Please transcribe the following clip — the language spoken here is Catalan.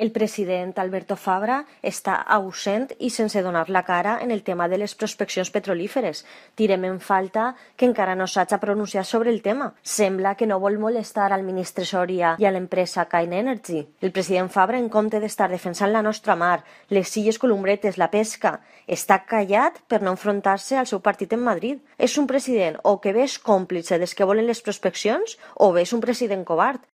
El president Alberto Fabra està ausent i sense donar la cara en el tema de les prospeccions petrolíferes. Tirem en falta que encara no s'haja pronunciat sobre el tema. Sembla que no vol molestar al ministre Soria i a l'empresa Cain Energy. El president Fabra, en compte d'estar defensant la nostra mar, les illes Columbretes, la pesca, està callat per no enfrontar-se al seu partit en Madrid. És un president o que ves és còmplice des que volen les prospeccions o ves és un president covard.